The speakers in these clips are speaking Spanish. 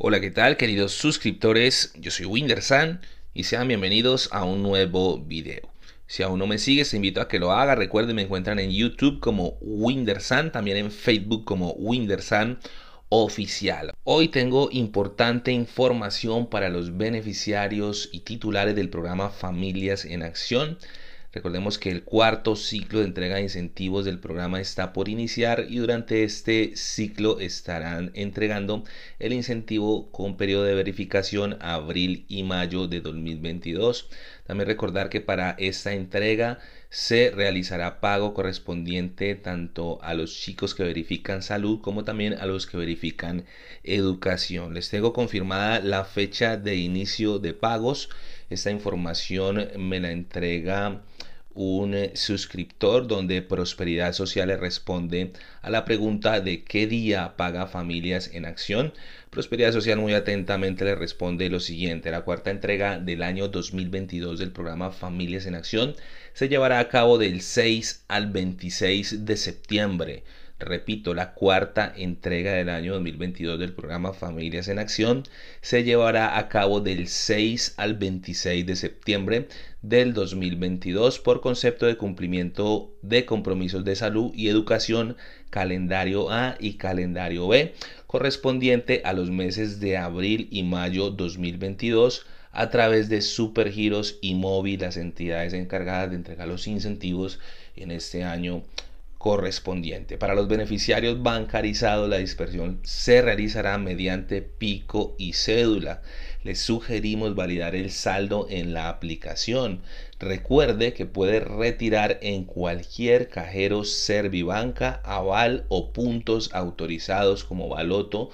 Hola, ¿qué tal queridos suscriptores? Yo soy Windersan y sean bienvenidos a un nuevo video. Si aún no me sigues, te invito a que lo haga. Recuerden, me encuentran en YouTube como Windersan, también en Facebook como Windersan Oficial. Hoy tengo importante información para los beneficiarios y titulares del programa Familias en Acción Recordemos que el cuarto ciclo de entrega de incentivos del programa está por iniciar y durante este ciclo estarán entregando el incentivo con periodo de verificación abril y mayo de 2022. También recordar que para esta entrega se realizará pago correspondiente tanto a los chicos que verifican salud como también a los que verifican educación. Les tengo confirmada la fecha de inicio de pagos. Esta información me la entrega un eh, suscriptor donde Prosperidad Social le responde a la pregunta de qué día paga Familias en Acción. Prosperidad Social muy atentamente le responde lo siguiente. La cuarta entrega del año 2022 del programa Familias en Acción se llevará a cabo del 6 al 26 de septiembre repito, la cuarta entrega del año 2022 del programa Familias en Acción, se llevará a cabo del 6 al 26 de septiembre del 2022 por concepto de cumplimiento de compromisos de salud y educación calendario A y calendario B, correspondiente a los meses de abril y mayo 2022 a través de Supergiros y Móvil, las entidades encargadas de entregar los incentivos en este año correspondiente. Para los beneficiarios bancarizados, la dispersión se realizará mediante pico y cédula. Les sugerimos validar el saldo en la aplicación. Recuerde que puede retirar en cualquier cajero Servibanca, Aval o puntos autorizados como Baloto,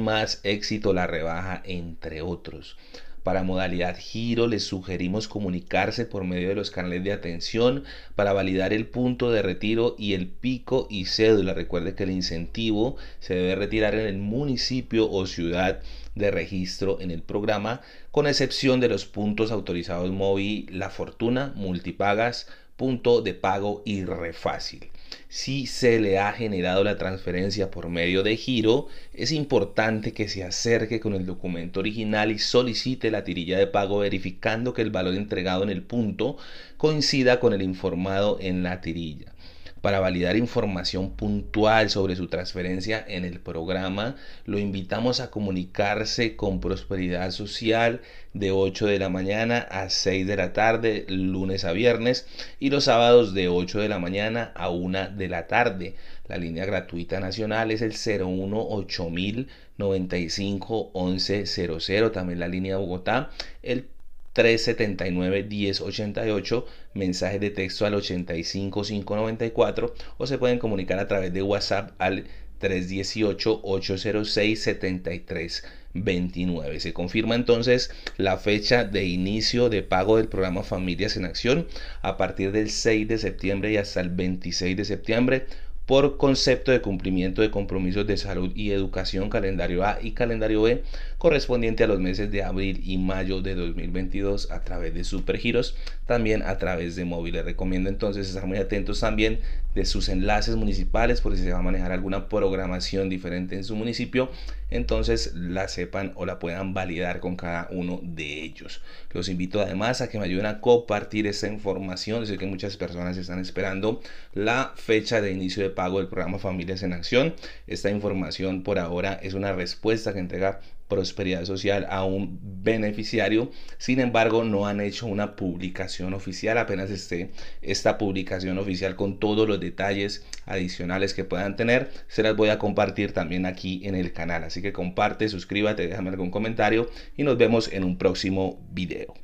más Éxito, La Rebaja, entre otros. Para modalidad giro les sugerimos comunicarse por medio de los canales de atención para validar el punto de retiro y el pico y cédula. Recuerde que el incentivo se debe retirar en el municipio o ciudad de registro en el programa, con excepción de los puntos autorizados móvil La Fortuna, Multipagas, punto de pago y refácil. Si se le ha generado la transferencia por medio de giro, es importante que se acerque con el documento original y solicite la tirilla de pago verificando que el valor entregado en el punto coincida con el informado en la tirilla para validar información puntual sobre su transferencia en el programa. Lo invitamos a comunicarse con Prosperidad Social de 8 de la mañana a 6 de la tarde, lunes a viernes, y los sábados de 8 de la mañana a 1 de la tarde. La línea gratuita nacional es el 018000951100, también la línea Bogotá, el 379-1088, mensajes de texto al 85594 o se pueden comunicar a través de WhatsApp al 318-806-7329. Se confirma entonces la fecha de inicio de pago del programa Familias en Acción a partir del 6 de septiembre y hasta el 26 de septiembre por concepto de cumplimiento de compromisos de salud y educación calendario A y calendario B correspondiente a los meses de abril y mayo de 2022 a través de Supergiros, también a través de móvil. recomiendo entonces estar muy atentos también de sus enlaces municipales por si se va a manejar alguna programación diferente en su municipio, entonces la sepan o la puedan validar con cada uno de ellos. Los invito además a que me ayuden a compartir esta información. Sé que muchas personas están esperando la fecha de inicio de pago del programa Familias en Acción. Esta información por ahora es una respuesta que entrega prosperidad social a un beneficiario. Sin embargo, no han hecho una publicación oficial, apenas esté esta publicación oficial con todos los detalles adicionales que puedan tener. Se las voy a compartir también aquí en el canal. Así que comparte, suscríbete, déjame algún comentario y nos vemos en un próximo video.